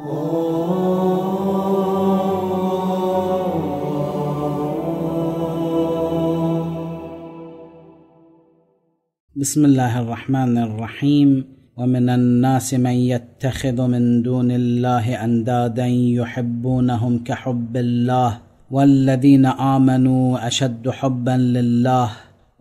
بسم الله الرحمن الرحيم ومن الناس من يتخذ من دون الله اندادا يحبونهم كحب الله والذين امنوا اشد حبا لله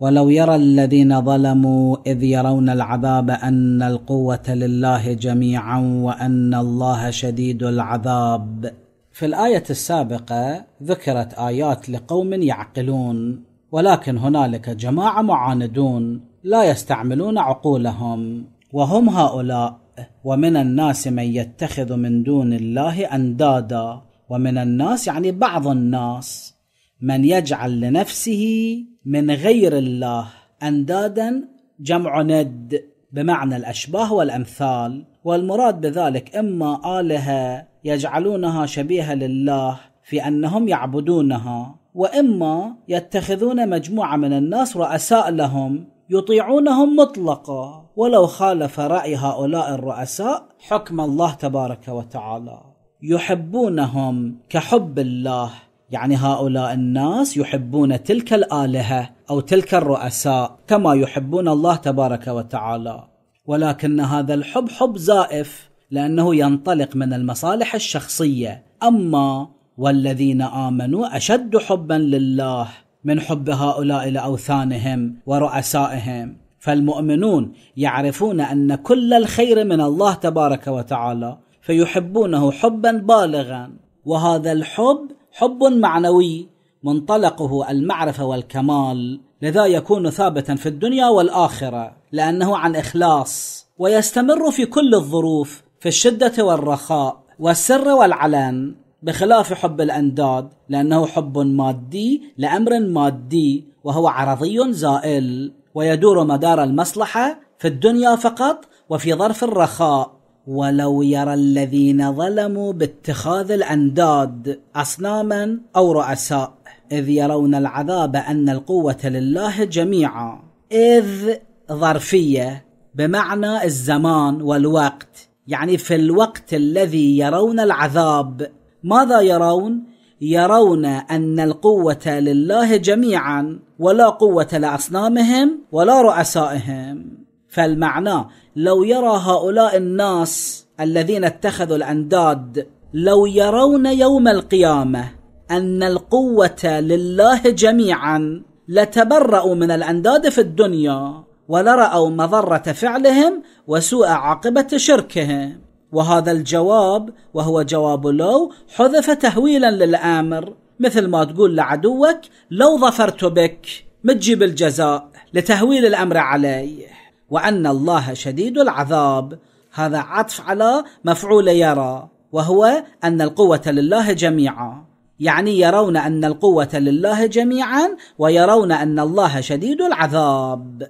ولو يرى الذين ظلموا اذ يرون العذاب ان القوه لله جميعا وان الله شديد العذاب في الايه السابقه ذكرت ايات لقوم يعقلون ولكن هنالك جماعه معاندون لا يستعملون عقولهم وهم هؤلاء ومن الناس من يتخذ من دون الله اندادا ومن الناس يعني بعض الناس من يجعل لنفسه من غير الله اندادا جمع ند بمعنى الاشباه والامثال والمراد بذلك اما الهه يجعلونها شبيهه لله في انهم يعبدونها واما يتخذون مجموعه من الناس رؤساء لهم يطيعونهم مطلقا ولو خالف راي هؤلاء الرؤساء حكم الله تبارك وتعالى يحبونهم كحب الله يعني هؤلاء الناس يحبون تلك الالهه او تلك الرؤساء كما يحبون الله تبارك وتعالى ولكن هذا الحب حب زائف لانه ينطلق من المصالح الشخصيه اما والذين امنوا اشد حبا لله من حب هؤلاء لاوثانهم ورؤسائهم فالمؤمنون يعرفون ان كل الخير من الله تبارك وتعالى فيحبونه حبا بالغا وهذا الحب حب معنوي منطلقه المعرفه والكمال لذا يكون ثابتا في الدنيا والاخره لانه عن اخلاص ويستمر في كل الظروف في الشده والرخاء والسر والعلن بخلاف حب الانداد لانه حب مادي لامر مادي وهو عرضي زائل ويدور مدار المصلحه في الدنيا فقط وفي ظرف الرخاء ولو يرى الذين ظلموا باتخاذ الانداد اصناما او رؤساء اذ يرون العذاب ان القوه لله جميعا اذ ظرفيه بمعنى الزمان والوقت يعني في الوقت الذي يرون العذاب ماذا يرون يرون ان القوه لله جميعا ولا قوه لاصنامهم ولا رؤسائهم فالمعنى لو يرى هؤلاء الناس الذين اتخذوا الانداد لو يرون يوم القيامه ان القوه لله جميعا لتبرأوا من الانداد في الدنيا ولرأوا مضرة فعلهم وسوء عاقبة شركهم وهذا الجواب وهو جواب لو حذف تهويلا للآمر مثل ما تقول لعدوك لو ظفرت بك متجيب الجزاء لتهويل الأمر عليه وأن الله شديد العذاب هذا عطف على مفعول يرى وهو أن القوة لله جميعا يعني يرون أن القوة لله جميعا ويرون أن الله شديد العذاب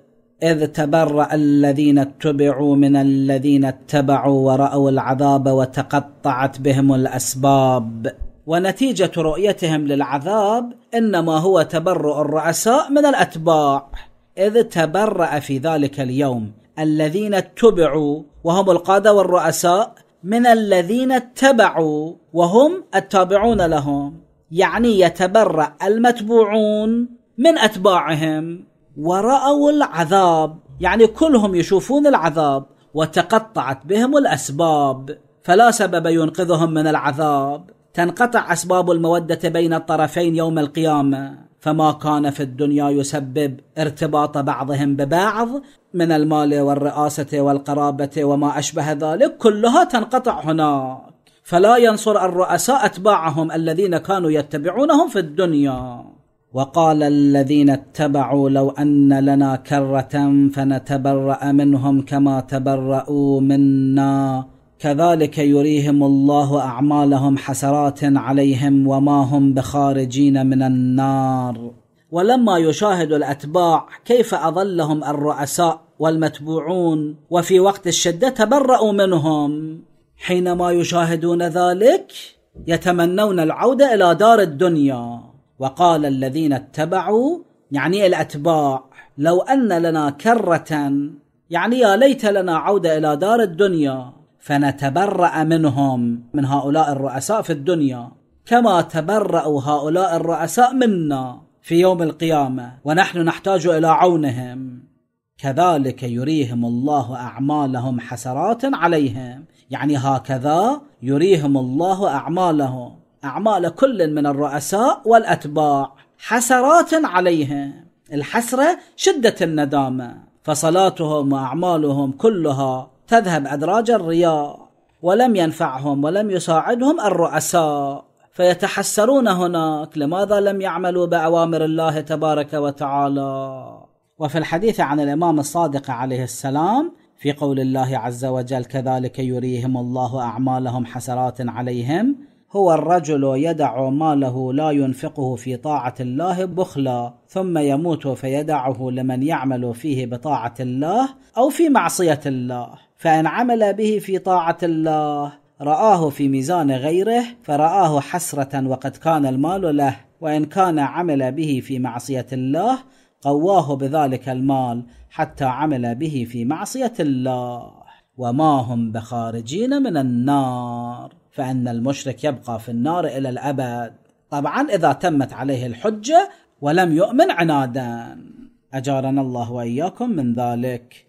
إذ تبرأ الذين اتبعوا من الذين اتبعوا ورأوا العذاب وتقطعت بهم الأسباب ونتيجة رؤيتهم للعذاب إنما هو تبرؤ الرؤساء من الأتباع إذ تبرأ في ذلك اليوم الذين اتبعوا وهم القادة والرؤساء من الذين اتبعوا وهم التابعون لهم يعني يتبرأ المتبوعون من أتباعهم ورأوا العذاب يعني كلهم يشوفون العذاب وتقطعت بهم الأسباب فلا سبب ينقذهم من العذاب تنقطع أسباب المودة بين الطرفين يوم القيامة فما كان في الدنيا يسبب ارتباط بعضهم ببعض من المال والرئاسه والقرابه وما اشبه ذلك كلها تنقطع هناك فلا ينصر الرؤساء اتباعهم الذين كانوا يتبعونهم في الدنيا وقال الذين اتبعوا لو ان لنا كره فنتبرا منهم كما تبراوا منا كذلك يريهم الله اعمالهم حسرات عليهم وما هم بخارجين من النار ولما يشاهد الاتباع كيف اظلهم الرؤساء والمتبوعون وفي وقت الشده تبرأوا منهم حينما يشاهدون ذلك يتمنون العوده الى دار الدنيا وقال الذين اتبعوا يعني الاتباع لو ان لنا كره يعني يا ليت لنا عوده الى دار الدنيا فنتبرأ منهم من هؤلاء الرؤساء في الدنيا كما تبرأوا هؤلاء الرؤساء منا في يوم القيامة ونحن نحتاج إلى عونهم كذلك يريهم الله أعمالهم حسرات عليهم يعني هكذا يريهم الله أعمالهم أعمال كل من الرؤساء والأتباع حسرات عليهم الحسرة شدة الندامة فصلاتهم وأعمالهم كلها تذهب أدراج الرياء ولم ينفعهم ولم يساعدهم الرؤساء فيتحسرون هناك لماذا لم يعملوا بأوامر الله تبارك وتعالى وفي الحديث عن الإمام الصادق عليه السلام في قول الله عز وجل كذلك يريهم الله أعمالهم حسرات عليهم هو الرجل يدع ماله لا ينفقه في طاعة الله بخلا ثم يموت فيدعه لمن يعمل فيه بطاعة الله أو في معصية الله فان عمل به في طاعه الله رآه في ميزان غيره فرآه حسرة وقد كان المال له وإن كان عمل به في معصية الله قواه بذلك المال حتى عمل به في معصية الله وما هم بخارجين من النار فأن المشرك يبقى في النار إلى الأبد طبعا إذا تمت عليه الحجة ولم يؤمن عنادا أجارنا الله وإياكم من ذلك